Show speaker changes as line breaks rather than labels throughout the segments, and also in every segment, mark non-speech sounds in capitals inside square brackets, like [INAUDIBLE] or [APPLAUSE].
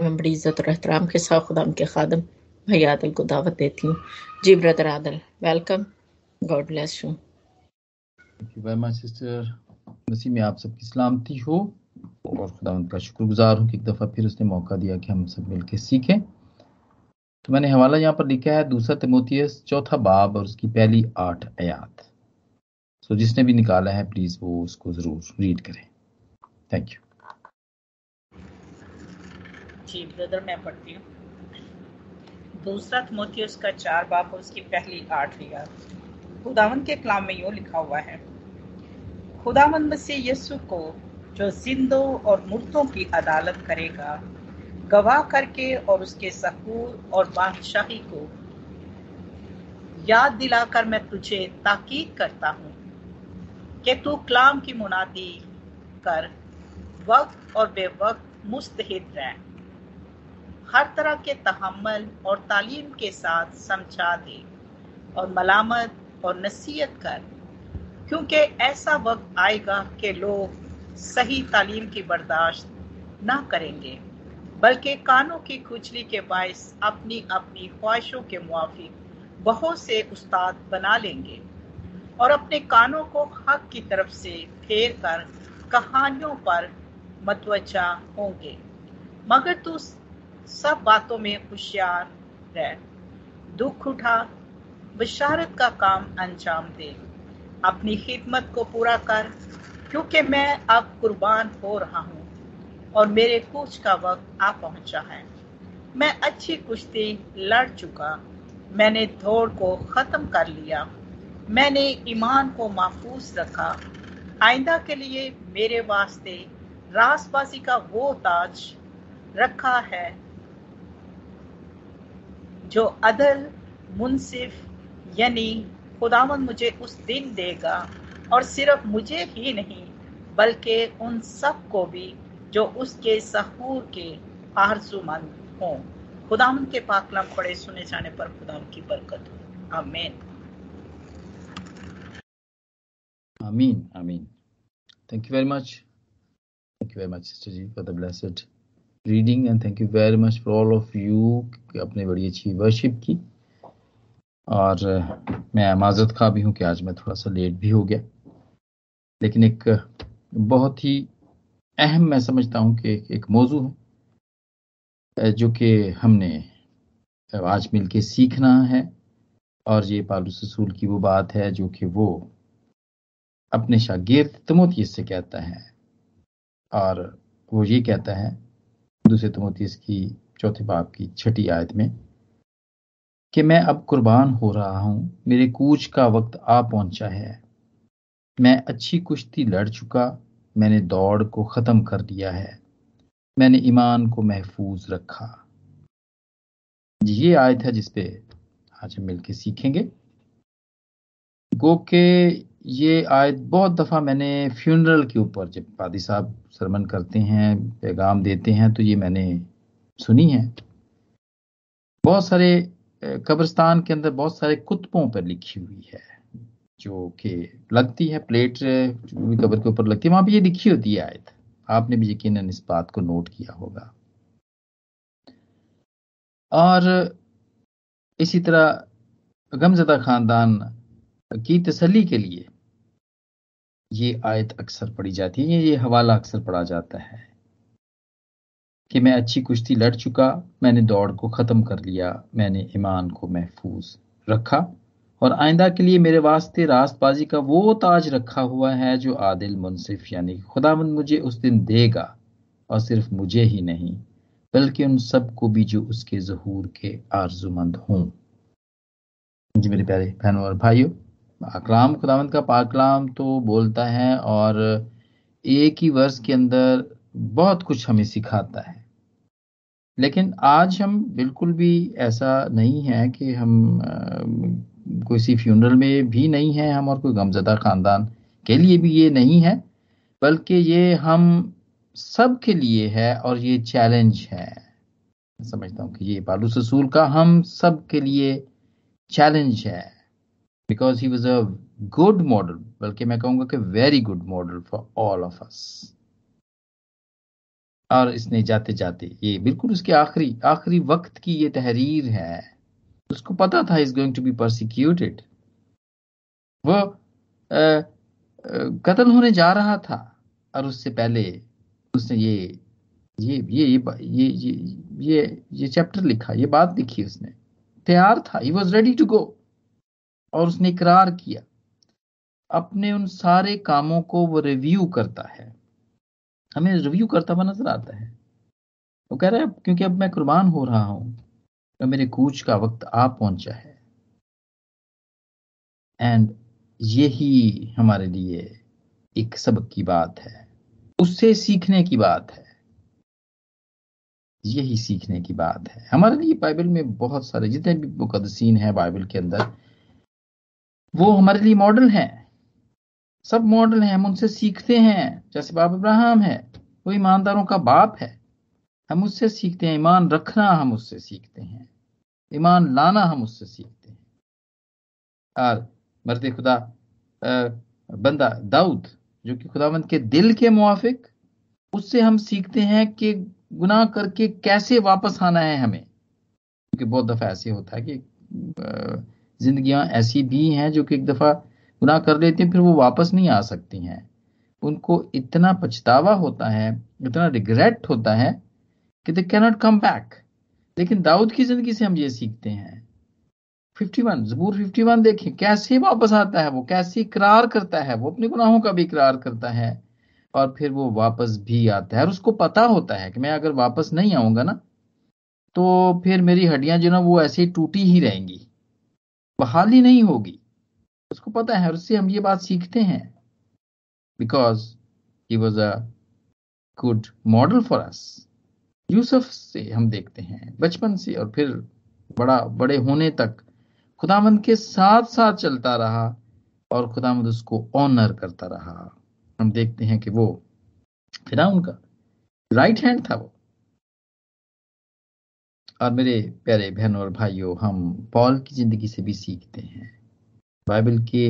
मैं बड़ी इज़्ज़त और एहतराम के साथ खुदाम के खादम भाई आदल को दावत देती हूँ जी ब्रदर आदल welcome God bless you thank
you very much sister मसीह में आप सबकी सलामती हो और खुदा उनका शुक्रगुजार हूँ कि एक दफ़ा फिर उसने मौका दिया कि हम सब मिलकर सीखें तो मैंने हवाला यहाँ पर लिखा है दूसरा तमोतियस चौथा बाब और उसकी पहली आठ आयात सो जिसने भी निकाला है प्लीज़ वो उसको ज़रूर रीड करें थैंक यू
जी ब्रदर मैं पढ़ती हूँ दूसरा थमोती उसका चार बाप और उसकी पहली आठ रियाद खुदावन के कलाम में यूँ लिखा हुआ है खुदावन मसीह यसु को जो जिंदों और मुर्दों की अदालत करेगा गवाह करके और उसके सकूर और बादशाही को याद दिलाकर मैं तुझे ताकीद करता हूँ कि तू कलाम की मुनादी कर वक्त और बेवक्त मुस्तहिद रहें हर तरह के तहमल और तालीम के साथ समझा दे और मलामत और नसीहत कर क्योंकि ऐसा वक्त आएगा कि लोग सही तालीम की बर्दाश्त ना करेंगे बल्कि कानों की खुजली के बायस अपनी अपनी ख्वाहिशों के मुआफिक बहुत से उस्ताद बना लेंगे और अपने कानों को हक की तरफ से फेर कर कहानियों पर मतवजा होंगे मगर तू तो सब बातों में होशियार रह दुख उठा बशारत का काम अंजाम दे अपनी खिदमत को पूरा कर क्योंकि मैं अब कुर्बान हो रहा हूँ और मेरे कूच का वक्त आ पहुँचा है मैं अच्छी कुश्ती लड़ चुका मैंने दौड़ को ख़त्म कर लिया मैंने ईमान को महफूज रखा आइंदा के लिए मेरे वास्ते रासबाजी का वो ताज रखा है जो अदल मुनसिफ यानी खुदावन मुझे उस दिन देगा और सिर्फ मुझे ही नहीं बल्कि उन सब को भी जो उसके सहूर के आरजूमंद हों खुदावन के पाकलम पड़े सुने जाने पर खुदावन की बरकत हो आमीन
आमीन आमीन thank you very much thank you very much sister जी for the blessed reading and thank you very much for all of you आपने बड़ी अच्छी वर्शिप की और मैं माजत खा भी हूँ कि आज मैं थोड़ा सा लेट भी हो गया लेकिन एक बहुत ही अहम मैं समझता हूँ कि एक मौजू है जो कि हमने आज मिल के सीखना है और ये पालू रसूल की वो बात है जो कि वो अपने शागिर्द तमोतीस से कहता है और वो ये कहता है दूसरे तमोतीस की चौथे बाप की छठी आयत में कि मैं अब कुर्बान हो रहा हूं मेरे कूच का वक्त आ पहुंचा है मैं अच्छी कुश्ती लड़ चुका मैंने दौड़ को ख़त्म कर दिया है मैंने ईमान को महफूज रखा ये आयत है जिसपे आज हम मिलकर सीखेंगे गो के ये आयत बहुत दफ़ा मैंने फ्यूनरल के ऊपर जब पादी साहब सरमन करते हैं पैगाम देते हैं तो ये मैंने सुनी है बहुत सारे कब्रिस्तान के अंदर बहुत सारे कुतबों पर लिखी हुई है जो कि लगती है प्लेट कब्र के ऊपर लगती है वहां पर ये लिखी होती है आयत आपने भी यकीन इस बात को नोट किया होगा और इसी तरह गमजदा खानदान की तसली के लिए ये आयत अक्सर पढ़ी जाती है ये हवाला अक्सर पढ़ा जाता है कि मैं अच्छी कुश्ती लड़ चुका मैंने दौड़ को ख़त्म कर लिया मैंने ईमान को महफूज रखा और आइंदा के लिए मेरे वास्ते रास्तबाजी का वो ताज रखा हुआ है जो आदिल मुनसिफ यानी खुदावंद मुझे उस दिन देगा और सिर्फ मुझे ही नहीं बल्कि उन सब को भी जो उसके जहूर के आर्जुमंद हों जी मेरे प्यारे बहनों और भाइयों अकलाम खुदाम का पाकलाम तो बोलता है और एक ही वर्ष के अंदर बहुत कुछ हमें सिखाता है लेकिन आज हम बिल्कुल भी ऐसा नहीं है कि हम किसी फ्यूनरल में भी नहीं है हम और कोई गमजदा ख़ानदान के लिए भी ये नहीं है बल्कि ये हम सब के लिए है और ये चैलेंज है समझता हूँ कि ये बालू ससूल का हम सब के लिए चैलेंज है because he was a good model बल्कि मैं कहूंगा कि very good model for all of us और इसने जाते जाते ये बिल्कुल उसके आखिरी आखिरी वक्त की ये तहरीर है उसको पता था is going to be persecuted वो कत्ल होने जा रहा था और उससे पहले उसने ये ये ये ये ये ये ये, ये चैप्टर लिखा ये बात लिखी उसने तैयार था he was ready to go और उसने इकरार किया अपने उन सारे कामों को वो रिव्यू करता है हमें रिव्यू करता हुआ नजर आता है वो कह रहा है क्योंकि अब मैं कुर्बान हो रहा हूं तो मेरे कूच का वक्त आ पहुंचा है एंड यही हमारे लिए एक सबक की बात है उससे सीखने की बात है यही सीखने की बात है हमारे लिए बाइबल में बहुत सारे जितने भी मुकदसिन हैं बाइबल के अंदर वो हमारे लिए मॉडल है सब मॉडल है हम उनसे सीखते हैं जैसे बाप इब्राहम है वो ईमानदारों का बाप है हम उससे सीखते हैं ईमान रखना हम उससे सीखते हैं ईमान लाना हम उससे सीखते हैं और मर्द खुदा बंदा दाऊद जो कि खुदावंत के दिल के मुआफिक उससे हम सीखते हैं कि गुनाह करके कैसे वापस आना है हमें क्योंकि बहुत दफ़ा ऐसे होता है कि जिंदगियां ऐसी भी हैं जो कि एक दफ़ा गुनाह कर लेती हैं फिर वो वापस नहीं आ सकती हैं उनको इतना पछतावा होता है इतना रिग्रेट होता है कि दे कैनॉट कम बैक लेकिन दाऊद की जिंदगी से हम ये सीखते हैं 51 जबूर 51 देखें कैसे वापस आता है वो कैसे इकरार करता है वो अपने गुनाहों का भी इकरार करता है और फिर वो वापस भी आता है और उसको पता होता है कि मैं अगर वापस नहीं आऊंगा ना तो फिर मेरी हड्डियां जो ना वो ऐसे ही टूटी ही रहेंगी बहाली नहीं होगी उसको पता है उससे हम ये बात सीखते हैं because he was a good model for us Yusuf से हम देखते हैं बचपन से और फिर बड़ा बड़े होने तक खुदामंद के साथ साथ चलता रहा और खुदामंद उसको ऑनर करता रहा हम देखते हैं कि वो फिर उनका राइट हैंड था वो और मेरे प्यारे बहनों और भाइयों हम पॉल की जिंदगी से भी सीखते हैं बाइबल के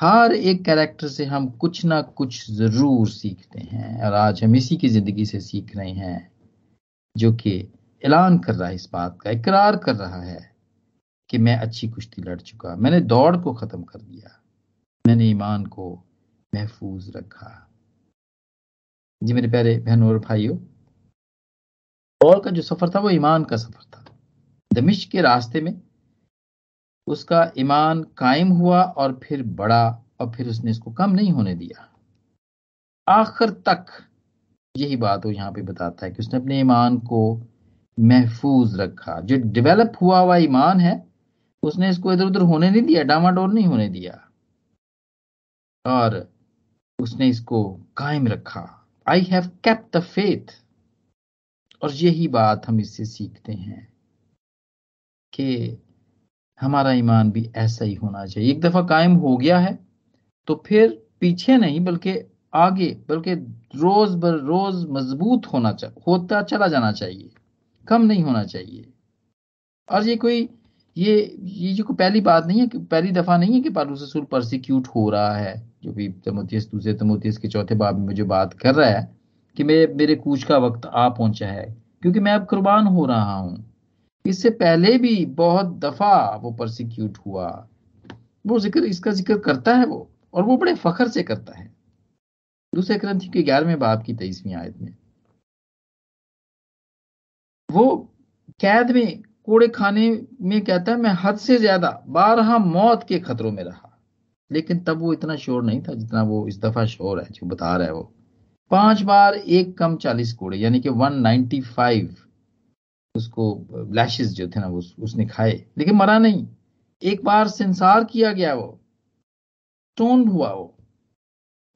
हर एक कैरेक्टर से हम कुछ ना कुछ जरूर सीखते हैं और आज हम इसी की जिंदगी से सीख रहे हैं जो कि ऐलान कर रहा है इस बात का इकरार कर रहा है कि मैं अच्छी कुश्ती लड़ चुका मैंने दौड़ को ख़त्म कर दिया मैंने ईमान को महफूज रखा जी मेरे प्यारे बहनों और भाइयों पॉल का जो सफ़र था वो ईमान का सफ़र था दमिश के रास्ते में उसका ईमान कायम हुआ और फिर बड़ा और फिर उसने इसको कम नहीं होने दिया आखिर तक यही बात वो यहाँ पे बताता है कि उसने अपने ईमान को महफूज रखा जो डेवलप हुआ हुआ ईमान है उसने इसको इधर उधर होने नहीं दिया डामाडोर नहीं होने दिया और उसने इसको कायम रखा I have kept the faith और यही बात हम इससे सीखते हैं कि हमारा ईमान भी ऐसा ही होना चाहिए एक दफा कायम हो गया है तो फिर पीछे नहीं बल्कि आगे बल्कि रोज बर रोज मजबूत होना होता चला जाना चाहिए कम नहीं होना चाहिए और ये कोई ये ये जो पहली बात नहीं है कि पहली दफा नहीं है कि पालूस ससुर परसिक्यूट हो रहा है जो भी तमोतीस दूसरे तमोतीस के चौथे बाब में जो बात कर रहा है कि मेरे मेरे कूच का वक्त आ पहुंचा है क्योंकि मैं अब कुर्बान हो रहा हूं इससे पहले भी बहुत दफा वो प्रोसिक्यूट हुआ वो जिक्र इसका जिक्र करता है वो और वो बड़े फखर से करता है दूसरे ग्रंथी के ग्यारहवें बाप की तेईसवीं आयत में वो कैद में कोड़े खाने में कहता है मैं हद से ज्यादा बारह मौत के खतरों में रहा लेकिन तब वो इतना शोर नहीं था जितना वो इस दफा शोर है जो बता रहा है वो पांच बार एक कम चालीस कोड़े यानी कि 195 उसको लैशेस जो थे ना उस, उसने खाए लेकिन मरा नहीं एक बार संसार किया गया वो स्टोन हुआ वो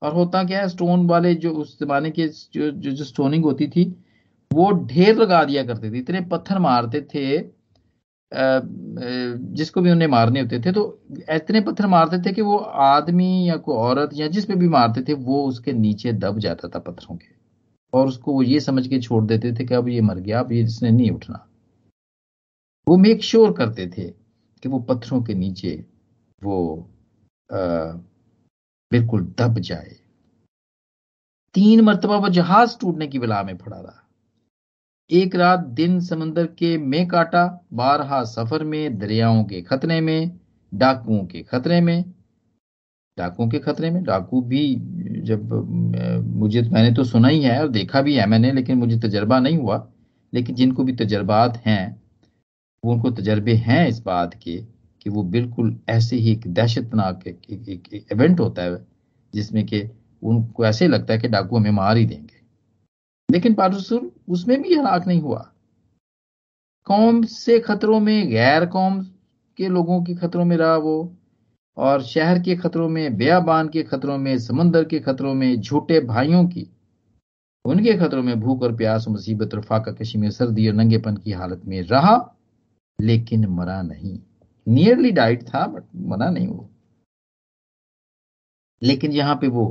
और होता क्या है स्टोन वाले जो उस जमाने के जो जो, जो स्टोनिंग होती थी वो ढेर लगा दिया करते थे इतने पत्थर मारते थे जिसको भी उन्हें मारने होते थे तो इतने पत्थर मारते थे कि वो आदमी या कोई औरत या जिस पे भी मारते थे वो उसके नीचे दब जाता था पत्थरों के और उसको वो ये समझ के छोड़ देते थे कि अब ये मर गया अब ये इसने नहीं उठना वो मेक श्योर करते थे कि वो पत्थरों के नीचे वो बिल्कुल दब जाए तीन मरतबा वो जहाज टूटने की बला में पड़ा रहा एक रात दिन समंदर के में काटा बारहा सफर में दरियाओं के खतरे में डाकुओं के खतरे में डाकुओं के खतरे में डाकू भी जब मुझे तो मैंने तो सुना ही है और देखा भी है मैंने लेकिन मुझे तजर्बा नहीं हुआ लेकिन जिनको भी तजर्बात हैं वो उनको तजर्बे हैं इस बात के कि वो बिल्कुल ऐसे ही एक दहशतनाक एक, इवेंट होता है जिसमें कि उनको ऐसे लगता है कि डाकू हमें मार ही देंगे लेकिन पारसुर उसमें भी हलाक नहीं हुआ कौम से खतरों में गैर कौम के लोगों के खतरों में रहा वो और शहर के खतरों में ब्याबान के खतरों में समंदर के खतरों में झूठे भाइयों की उनके खतरों में भूख और प्यास मुसीबत और फाका कशी में सर्दी और नंगेपन की हालत में रहा लेकिन मरा नहीं नियरली डाइट था बट मरा नहीं वो लेकिन यहां पे वो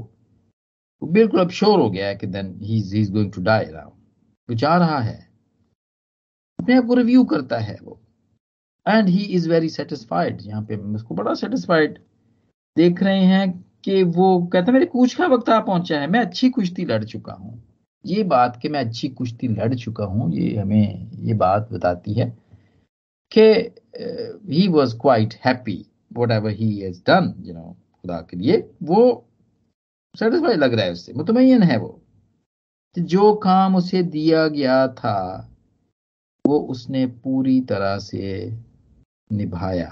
बिल्कुल अब श्योर हो गया है कि then he is going to die now वो जा रहा है अपने आप को रिव्यू करता है वो and he is very satisfied यहाँ पे उसको बड़ा सेटिस्फाइड देख रहे हैं कि वो कहते हैं मेरे कुछ का वक्त आ पहुंचा है मैं अच्छी कुश्ती लड़ चुका हूँ ये बात कि मैं अच्छी कुश्ती लड़ चुका हूँ ये हमें ये बात बताती है कि he was quite happy whatever he is done you know खुदा के लिए वो सेटिस्फाई लग रहा है उससे मुतमयन है वो जो काम उसे दिया गया था वो उसने पूरी तरह से निभाया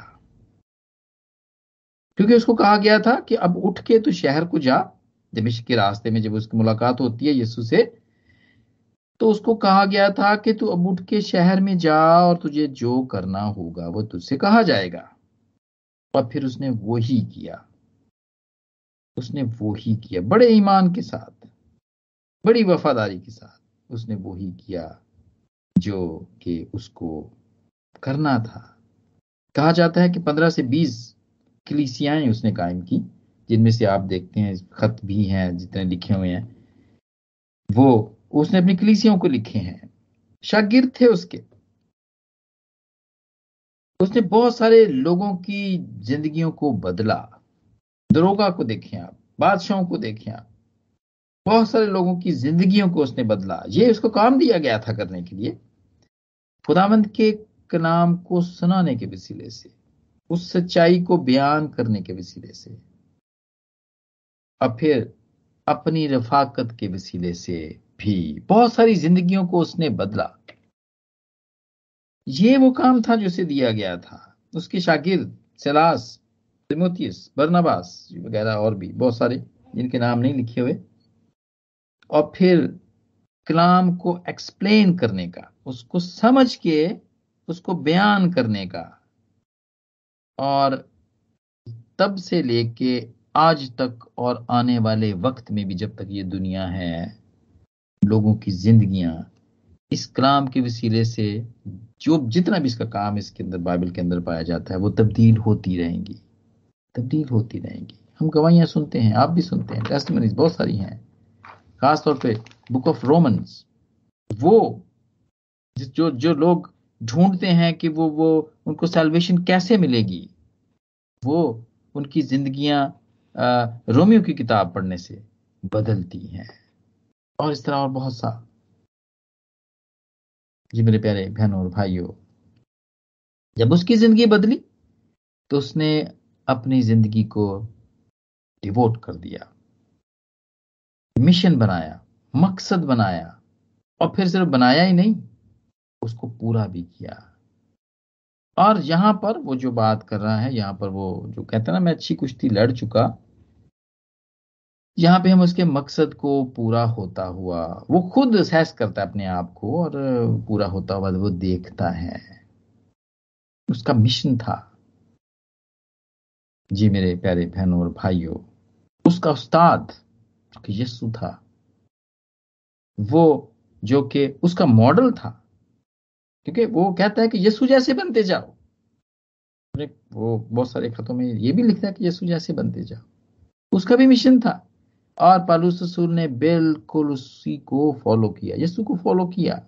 क्योंकि उसको कहा गया था कि अब उठ के तो शहर को जा दमिश्क के रास्ते में जब उसकी मुलाकात होती है यीशु से तो उसको कहा गया था कि तू अब उठ के शहर में जा और तुझे जो करना होगा वो तुझसे कहा जाएगा और फिर उसने वो ही किया उसने वो ही किया बड़े ईमान के साथ बड़ी वफादारी के साथ उसने वो ही किया जो कि उसको करना था कहा जाता है कि पंद्रह से बीस कलिसियाएं उसने कायम की जिनमें से आप देखते हैं खत भी हैं जितने लिखे हुए हैं वो उसने अपनी कलिसियों को लिखे हैं शागिर्द थे उसके उसने बहुत सारे लोगों की जिंदगियों को बदला दरोगा को देखें आप बादशाहों को देखें आप बहुत सारे लोगों की जिंदगियों को उसने बदला ये उसको काम दिया गया था करने के लिए खुदामंद के नाम को सुनाने के वसीले से उस सच्चाई को बयान करने के वसीले से और फिर अपनी रफाकत के वसीले से भी बहुत सारी जिंदगियों को उसने बदला ये वो काम था जो उसे दिया गया था उसके शागिर सलास तिमोथियस बरनबास वगैरह और भी बहुत सारे जिनके नाम नहीं लिखे हुए और फिर कलाम को एक्सप्लेन करने का उसको समझ के उसको बयान करने का और तब से लेके आज तक और आने वाले वक्त में भी जब तक ये दुनिया है लोगों की जिंदगियां इस कलाम के वसीले से जो जितना भी इसका काम इसके अंदर बाइबल के अंदर पाया जाता है वो तब्दील होती रहेंगी तब्दील होती रहेंगी हम गवाहियाँ सुनते हैं आप भी सुनते हैं टेस्टमनीज बहुत सारी हैं खासतौर पर बुक ऑफ रोमन्स वो जो जो लोग ढूंढते हैं कि वो वो उनको सेल्वेशन कैसे मिलेगी वो उनकी जिंदगियां रोमियो की किताब पढ़ने से बदलती हैं और इस तरह और बहुत सा जी मेरे प्यारे बहनों और भाइयों जब उसकी जिंदगी बदली तो उसने अपनी जिंदगी को डिवोट कर दिया मिशन बनाया मकसद बनाया और फिर सिर्फ बनाया ही नहीं उसको पूरा भी किया और यहां पर वो जो बात कर रहा है यहां पर वो जो कहते हैं ना मैं अच्छी कुश्ती लड़ चुका यहां पे हम उसके मकसद को पूरा होता हुआ वो खुद सहस करता है अपने आप को और पूरा होता हुआ वो देखता है उसका मिशन था जी मेरे प्यारे बहनों और भाइयों उसका उस्ताद यस्सु था वो जो कि उसका मॉडल था क्योंकि वो कहता है कि यस्सु जैसे बनते जाओ वो बहुत सारे खतों में ये भी लिखता है कि यस्सु जैसे बनते जाओ उसका भी मिशन था और पालू ससुर ने बिल्कुल उसी को फॉलो किया यस्सु को फॉलो किया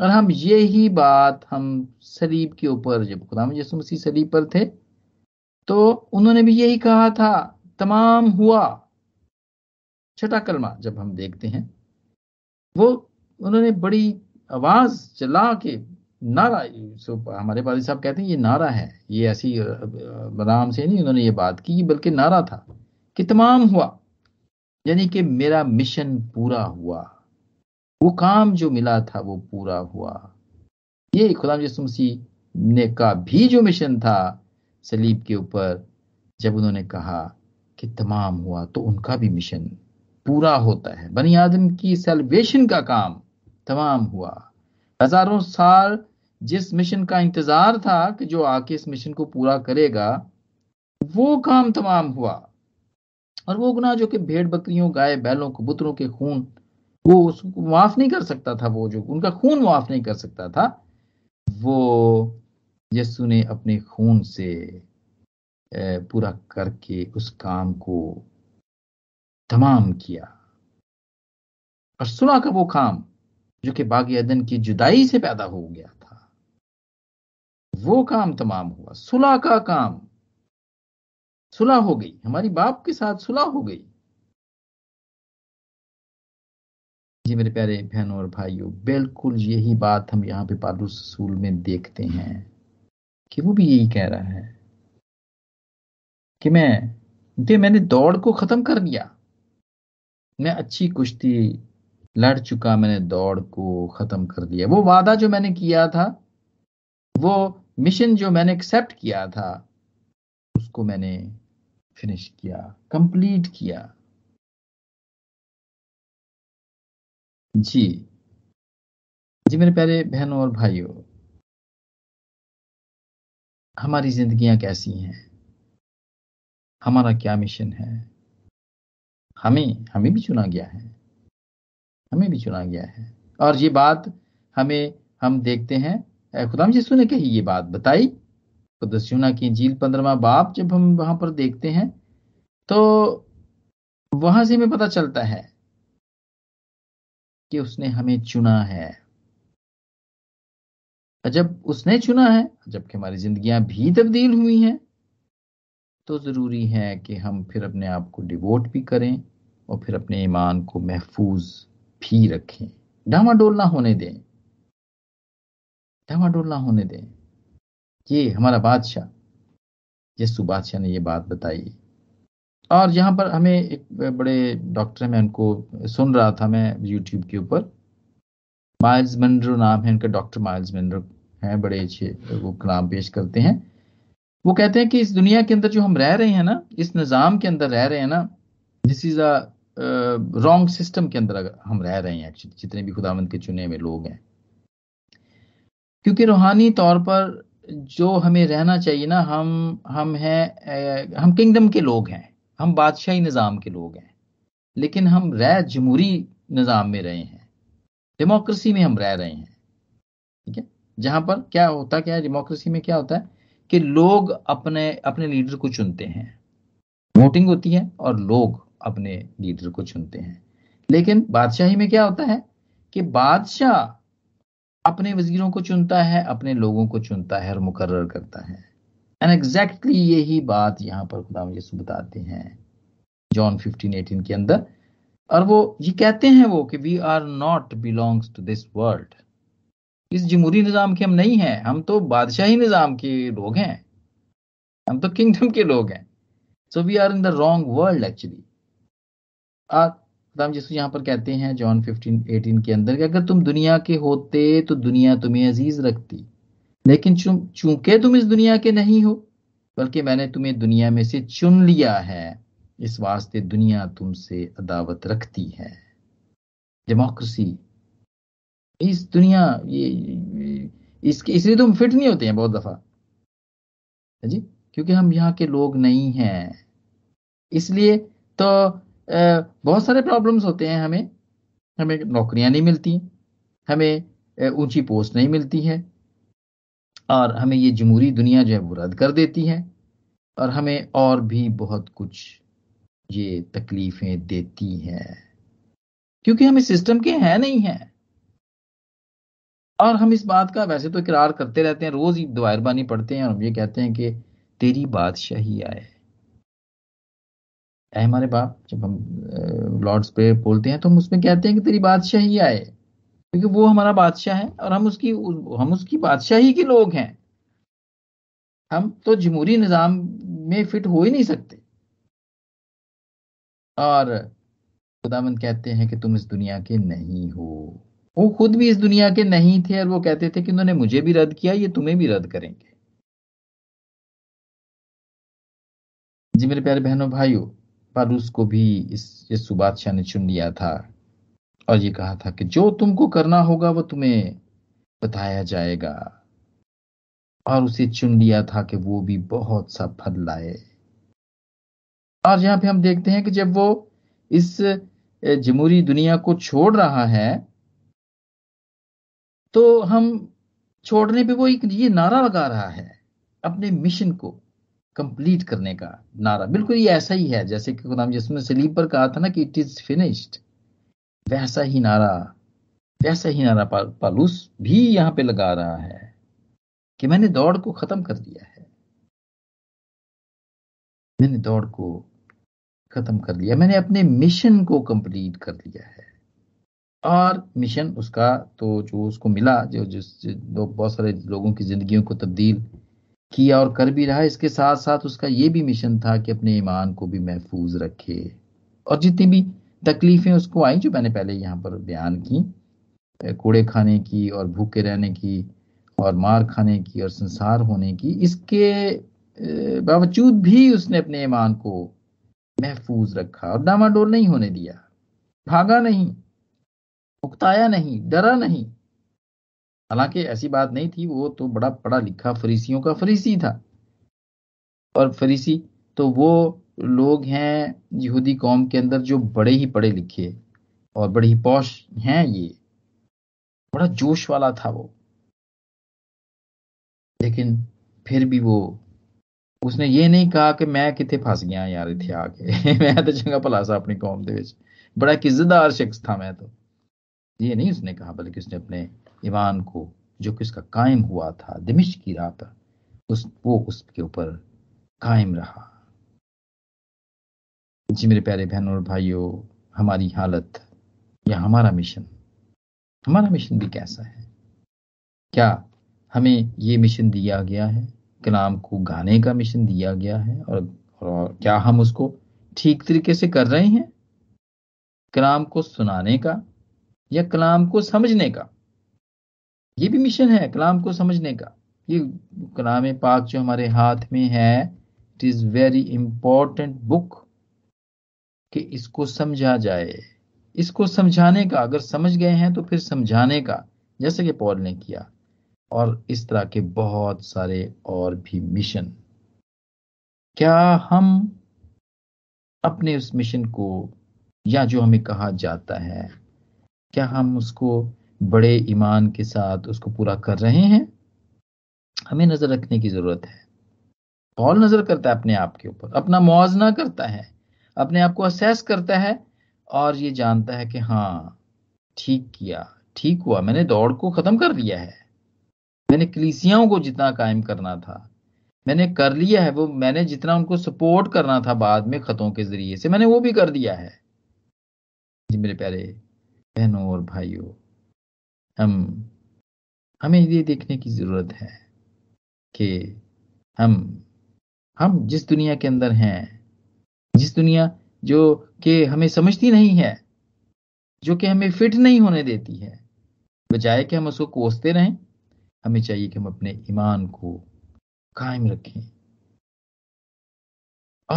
और हम यही बात हम सलीब के ऊपर जब खुदाम यसु मसीह सलीब पर थे तो उन्होंने भी यही कहा था तमाम हुआ छठा कलमा जब हम देखते हैं वो उन्होंने बड़ी आवाज चला के नारा सो हमारे पादी साहब कहते हैं ये नारा है ये ऐसी बदाम से नहीं उन्होंने ये बात की बल्कि नारा था कि तमाम हुआ यानी कि मेरा मिशन पूरा हुआ वो काम जो मिला था वो पूरा हुआ ये खुदाम यसुमसी ने का भी जो मिशन था सलीब के ऊपर जब उन्होंने कहा कि तमाम हुआ तो उनका भी मिशन पूरा होता है बनी आदम की सेलिब्रेशन का काम तमाम हुआ हजारों साल जिस मिशन का इंतजार था कि जो आके इस मिशन को पूरा करेगा वो काम तमाम हुआ और वो गुना जो कि भेड़ बकरियों गाय बैलों कबूतरों के खून वो उसको माफ नहीं कर सकता था वो जो उनका खून माफ नहीं कर सकता था वो यस्सु ने अपने खून से पूरा करके उस काम को तमाम किया और सुना का वो काम जो कि बागी अदन की जुदाई से पैदा हो गया था वो काम तमाम हुआ सुलह का काम सुलह हो गई हमारी बाप के साथ सुलह हो गई जी मेरे प्यारे बहनों और भाइयों बिल्कुल यही बात हम यहाँ पे पालू रसूल में देखते हैं कि वो भी यही कह रहा है कि मैं दे मैंने दौड़ को खत्म कर दिया मैं अच्छी कुश्ती लड़ चुका मैंने दौड़ को खत्म कर दिया वो वादा जो मैंने किया था वो मिशन जो मैंने एक्सेप्ट किया था उसको मैंने फिनिश किया कंप्लीट किया जी जी मेरे प्यारे बहनों और भाइयों हमारी जिंदगियां कैसी हैं हमारा क्या मिशन है हमें हमें भी चुना गया है हमें भी चुना गया है और ये बात हमें हम देखते हैं खुदाम यीशु ने कही ये बात बताई खुदस्यूना की झील पंद्रमा बाप जब हम वहां पर देखते हैं तो वहां से हमें पता चलता है कि उसने हमें चुना है अजब उसने चुना है जबकि हमारी जिंदगियां भी तब्दील हुई हैं तो ज़रूरी है कि हम फिर अपने आप को डिवोट भी करें और फिर अपने ईमान को महफूज भी रखें डामाडोल ना होने दें डामाडोल ना होने दें ये हमारा बादशाह यस्सु बादशाह ने ये बात बताई और यहाँ पर हमें एक बड़े डॉक्टर मैं उनको सुन रहा था मैं यूट्यूब के ऊपर माइल्स मिनरो नाम है उनका डॉक्टर माइल्स मिनरो हैं बड़े अच्छे वो कलाम पेश करते हैं वो कहते हैं कि इस दुनिया के अंदर जो हम रह रहे हैं ना इस निज़ाम के अंदर रह रहे हैं ना this is a wrong system के अंदर हम रह रहे हैं एक्चुअली जितने भी खुदावंत के चुने हुए लोग हैं क्योंकि रूहानी तौर पर जो हमें रहना चाहिए ना हम हम हैं uh, हम किंगडम के लोग हैं हम बादशाही निज़ाम के लोग हैं लेकिन हम रह जमहूरी निज़ाम में रहे हैं डेमोक्रेसी में हम रह रहे हैं ठीक है जहां पर क्या होता क्या है डेमोक्रेसी में क्या होता है कि लोग अपने अपने लीडर को चुनते हैं वोटिंग होती है और लोग अपने लीडर को चुनते हैं लेकिन बादशाही में क्या होता है कि बादशाह अपने वजीरों को चुनता है अपने लोगों को चुनता है और मुकर्र करता है एंड एग्जैक्टली exactly यही बात यहां पर खुदा यसु बताते हैं जॉन फिफ्टीन एटीन के अंदर और वो ये कहते हैं वो कि we are not belongs to this world इस जमहूरी निज़ाम के हम नहीं हैं हम तो बादशाही निज़ाम के लोग हैं हम तो किंगडम के लोग हैं so we are in the wrong world actually राम यहाँ पर कहते हैं जॉन फिफ्टीन एटीन के अंदर कि अगर तुम दुनिया के होते तो दुनिया तुम्हें अजीज रखती लेकिन चूंकि तुम इस दुनिया के नहीं हो बल्कि मैंने तुम्हें दुनिया में से चुन लिया है इस वास्ते दुनिया तुमसे अदावत रखती है डेमोक्रेसी इस दुनिया ये इसके इसलिए तो हम फिट नहीं होते हैं बहुत दफा जी क्योंकि हम यहाँ के लोग नहीं हैं इसलिए तो बहुत सारे प्रॉब्लम्स होते हैं हमें हमें नौकरियां नहीं मिलती हमें ऊंची पोस्ट नहीं मिलती है और हमें ये जमहूरी दुनिया जो है वो रद्द कर देती है और हमें और भी बहुत कुछ ये तकलीफें देती हैं क्योंकि हम इस सिस्टम के हैं नहीं हैं और हम इस बात का वैसे तो इकरार करते रहते हैं रोज ही दुआरबानी पढ़ते हैं और हम ये कहते हैं कि तेरी बादशाही आए ऐ हमारे बाप जब हम लॉर्ड्स पे बोलते हैं तो हम उसमें कहते हैं कि तेरी बादशाही आए क्योंकि वो हमारा बादशाह है और हम उसकी हम उसकी बादशाही के लोग हैं हम तो जमहूरी निज़ाम में फिट हो ही नहीं सकते और खुदावन कहते हैं कि तुम इस दुनिया के नहीं हो वो खुद भी इस दुनिया के नहीं थे और वो कहते थे कि उन्होंने मुझे भी रद्द किया ये तुम्हें भी रद्द करेंगे जी मेरे प्यारे बहनों भाइयों पारूस को भी इस ये बादशाह ने चुन लिया था और ये कहा था कि जो तुमको करना होगा वो तुम्हें बताया जाएगा और उसे चुन लिया था कि वो भी बहुत सा फल लाए और यहाँ पे हम देखते हैं कि जब वो इस जमहूरी दुनिया को छोड़ रहा है तो हम छोड़ने पे वो एक ये नारा लगा रहा है अपने मिशन को कंप्लीट करने का नारा बिल्कुल ये ऐसा ही है जैसे कि गुदाम यसम सलीम पर कहा था ना कि इट इज फिनिश्ड वैसा ही नारा वैसा ही नारा पालूस भी यहाँ पे लगा रहा है कि मैंने दौड़ को खत्म कर दिया है मैंने दौड़ को खत्म कर लिया मैंने अपने मिशन को कंप्लीट कर लिया है और मिशन उसका तो जो उसको मिला जो जिस लोग बहुत सारे लोगों की जिंदगियों को तब्दील किया और कर भी रहा इसके साथ साथ उसका ये भी मिशन था कि अपने ईमान को भी महफूज रखे और जितनी भी तकलीफें उसको आई जो मैंने पहले यहाँ पर बयान की कूड़े खाने की और भूखे रहने की और मार खाने की और संसार होने की इसके बावजूद भी उसने अपने ईमान को महफूज रखा और डामाडोल नहीं होने दिया भागा नहीं उकताया नहीं डरा नहीं हालांकि ऐसी बात नहीं थी वो तो बड़ा पढ़ा लिखा फरीसियों का फरीसी था और फरीसी तो वो लोग हैं यहूदी कौम के अंदर जो बड़े ही पढ़े लिखे और बड़े ही पौश हैं ये बड़ा जोश वाला था वो लेकिन फिर भी वो उसने ये नहीं कहा कि मैं कितने ਫਸ गया यार ਇੱਥੇ ਆ [LAUGHS] मैं तो चंगा ਚੰਗਾ ਭਲਾ ਸਾ ਆਪਣੀ ਕੌਮ बड़ा एक शख्स था मैं तो ये नहीं उसने कहा बल्कि उसने अपने ईमान को जो कि उसका कायम हुआ था दमिश की रात उस वो उसके ऊपर कायम रहा जी मेरे प्यारे बहनों और भाइयों हमारी हालत या हमारा मिशन हमारा मिशन भी कैसा है क्या हमें ये मिशन दिया गया है कलाम को गाने का मिशन दिया गया है और, और क्या हम उसको ठीक तरीके से कर रहे हैं कलाम को सुनाने का या कलाम को समझने का ये भी मिशन है कलाम को समझने का ये कलाम पाक जो हमारे हाथ में है it is very important book कि इसको समझा जाए इसको समझाने का अगर समझ गए हैं तो फिर समझाने का जैसे कि पॉल ने किया और इस तरह के बहुत सारे और भी मिशन क्या हम अपने उस मिशन को या जो हमें कहा जाता है क्या हम उसको बड़े ईमान के साथ उसको पूरा कर रहे हैं हमें नजर रखने की जरूरत है पॉल नजर करता है अपने आप के ऊपर अपना मुआजना करता है अपने आप को असेस करता है और ये जानता है कि हाँ ठीक किया ठीक हुआ मैंने दौड़ को खत्म कर लिया है मैंने कलीसियाओं को जितना कायम करना था मैंने कर लिया है वो मैंने जितना उनको सपोर्ट करना था बाद में खतों के जरिए से मैंने वो भी कर दिया है जी मेरे प्यारे बहनों और भाइयों हम हमें ये देखने की ज़रूरत है कि हम हम जिस दुनिया के अंदर हैं जिस दुनिया जो कि हमें समझती नहीं है जो कि हमें फिट नहीं होने देती है बजाय कि हम उसको कोसते रहें हमें चाहिए कि हम अपने ईमान को कायम रखें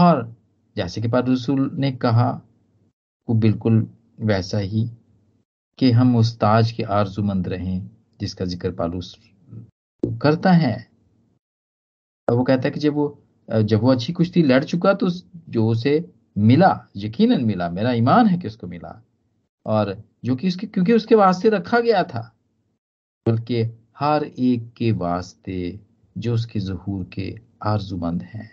और जैसे कि रसूल ने कहा वो बिल्कुल वैसा ही कि हम उस ताज के आरजूमंद रहें जिसका जिक्र पालूस करता है वो कहता है कि जब वो जब वो अच्छी कुश्ती लड़ चुका तो जो उसे मिला यकीनन मिला मेरा ईमान है कि उसको मिला और जो कि उसके क्योंकि उसके वास्ते रखा गया था बल्कि हर एक के वास्ते जो उसके जहूर के आरजूमंद हैं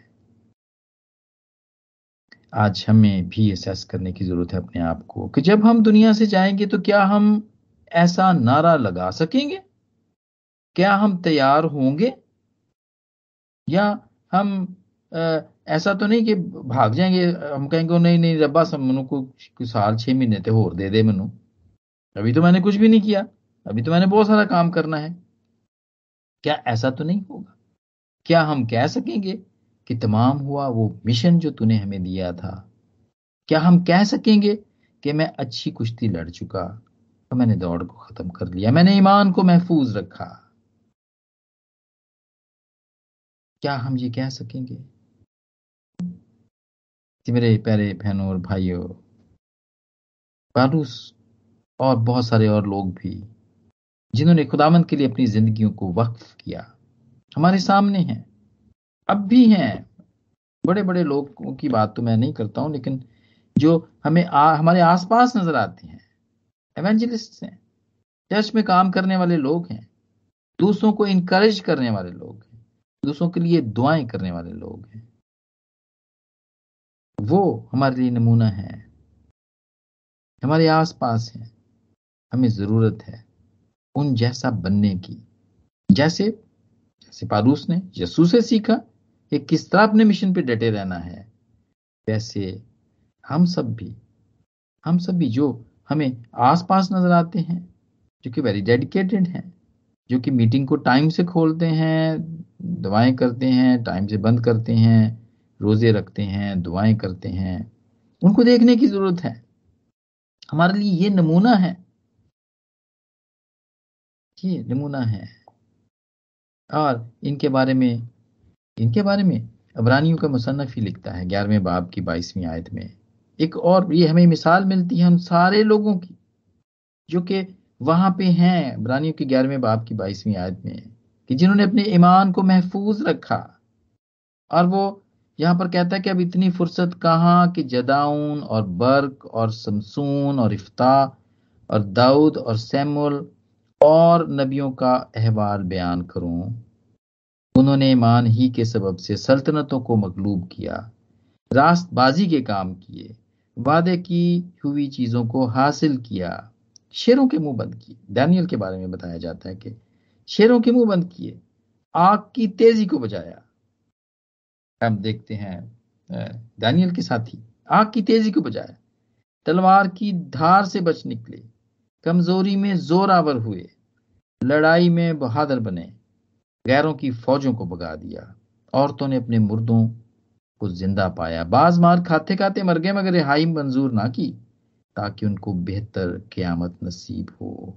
आज हमें भी एहसास करने की जरूरत है अपने आप को कि जब हम दुनिया से जाएंगे तो क्या हम ऐसा नारा लगा सकेंगे क्या हम तैयार होंगे या हम ऐसा तो नहीं कि भाग जाएंगे हम कहेंगे नहीं नहीं रब्बा सब मैनू को साल छह महीने तो होर दे दे मैनू अभी तो मैंने कुछ भी नहीं किया अभी तो मैंने बहुत सारा काम करना है क्या ऐसा तो नहीं होगा क्या हम कह सकेंगे कि तमाम हुआ वो मिशन जो तूने हमें दिया था क्या हम कह सकेंगे कि मैं अच्छी कुश्ती लड़ चुका तो मैंने दौड़ को खत्म कर लिया मैंने ईमान को महफूज रखा क्या हम ये कह सकेंगे मेरे प्यारे बहनों और भाइयों बारूस और बहुत सारे और लोग भी जिन्होंने खुदावंत के लिए अपनी जिंदगियों को वक्फ किया हमारे सामने हैं अब भी हैं बड़े बड़े लोगों की बात तो मैं नहीं करता हूं लेकिन जो हमें आ, हमारे आसपास नजर आते हैं एवेंजलिस्ट हैं चर्च में काम करने वाले लोग हैं दूसरों को इनकरेज करने वाले लोग हैं दूसरों के लिए दुआएं करने वाले लोग हैं वो हमारे लिए नमूना है हमारे आसपास है हमें ज़रूरत है उन जैसा बनने की जैसे जैसे पारूस ने यसू से सीखा कि किस तरह अपने मिशन पे डटे रहना है वैसे हम सब भी हम सब भी जो हमें आसपास नजर आते हैं जो कि वेरी डेडिकेटेड हैं जो कि मीटिंग को टाइम से खोलते हैं दवाएं करते हैं टाइम से बंद करते हैं रोजे रखते हैं दुआएं करते हैं उनको देखने की जरूरत है हमारे लिए ये नमूना है ये नमूना है और इनके बारे में इनके बारे में अबरानियों का मुसनफ़ ही लिखता है ग्यारहवें बाब की बाईसवीं आयत में एक और ये हमें मिसाल मिलती है उन सारे लोगों की जो कि वहां पे हैं अबरानियों के ग्यारहवें बाब की बाईसवीं आयत में कि जिन्होंने अपने ईमान को महफूज रखा और वो यहाँ पर कहता है कि अब इतनी फुर्सत कहाँ कि जदाउन और बर्क और समसून और इफ्ता और दाऊद और सैमुल और नबियों का अहवाल बयान करूं उन्होंने ईमान ही के सबब से सल्तनतों को मकलूब किया रास्तबाजी के काम किए वादे की हुई चीज़ों को हासिल किया शेरों के मुंह बंद किए दानियल के बारे में बताया जाता है कि शेरों के मुंह बंद किए आग की तेजी को बजाया हम देखते हैं दानियल के साथी आग की तेजी को बजाया तलवार की धार से बच निकले कमजोरी में जोरावर हुए लड़ाई में बहादुर बने गैरों की फौजों को भगा दिया औरतों ने अपने मुर्दों को जिंदा पाया बाज मार खाते खाते मर गए मगर रिहाई मंजूर ना की ताकि उनको बेहतर क्यामत नसीब हो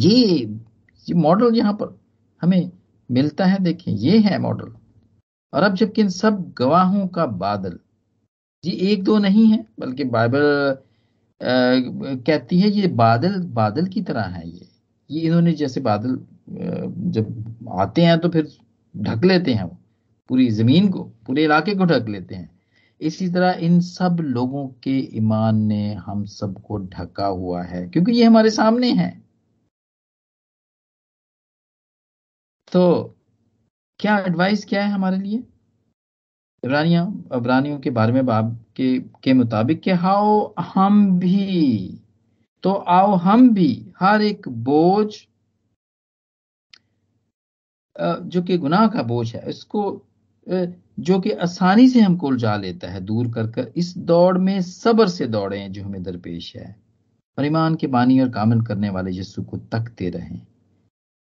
ये ये मॉडल यहां पर हमें मिलता है देखें ये है मॉडल और अब जबकि इन सब गवाहों का बादल ये एक दो नहीं है बल्कि बाइबल कहती है ये बादल बादल की तरह है ये ये इन्होंने जैसे बादल जब आते हैं तो फिर ढक लेते हैं वो पूरी ज़मीन को पूरे इलाके को ढक लेते हैं इसी तरह इन सब लोगों के ईमान ने हम सबको ढका हुआ है क्योंकि ये हमारे सामने है तो क्या एडवाइस क्या है हमारे लिए इब्रानियों इब्रानियों के बारे में बाब के के मुताबिक कि हाओ हम भी तो आओ हम भी हर एक बोझ जो कि गुनाह का बोझ है इसको जो कि आसानी से हमको उलझा लेता है दूर कर कर इस दौड़ में सब्र से दौड़े जो हमें दरपेश है और ईमान के बानी और कामिल करने वाले यस्सु को तकते रहें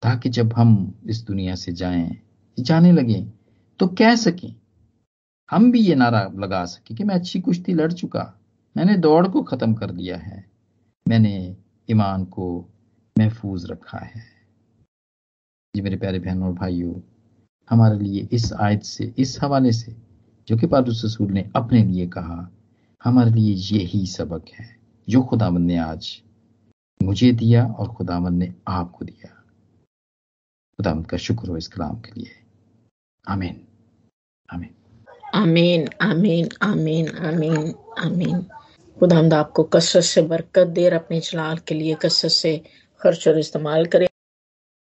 ताकि जब हम इस दुनिया से जाएं जाने लगें तो कह सकें हम भी ये नारा लगा सके कि मैं अच्छी कुश्ती लड़ चुका मैंने दौड़ को ख़त्म कर दिया है मैंने ईमान को महफूज रखा है जी मेरे प्यारे बहनों और भाइयों हमारे लिए इस आयत से इस हवाले से जो कि पारूसूल ने अपने लिए कहा हमारे लिए यही सबक है जो खुदावन ने आज मुझे दिया और खुदावन ने आपको दिया खुदावंद का
शुक्र हो इस कलाम के लिए आमीन आमीन आमीन आमीन आमीन आमीन आमीन खुदा आपको कसरत से बरकत दे और अपने जलाल के लिए कसरत से खर्च और इस्तेमाल करें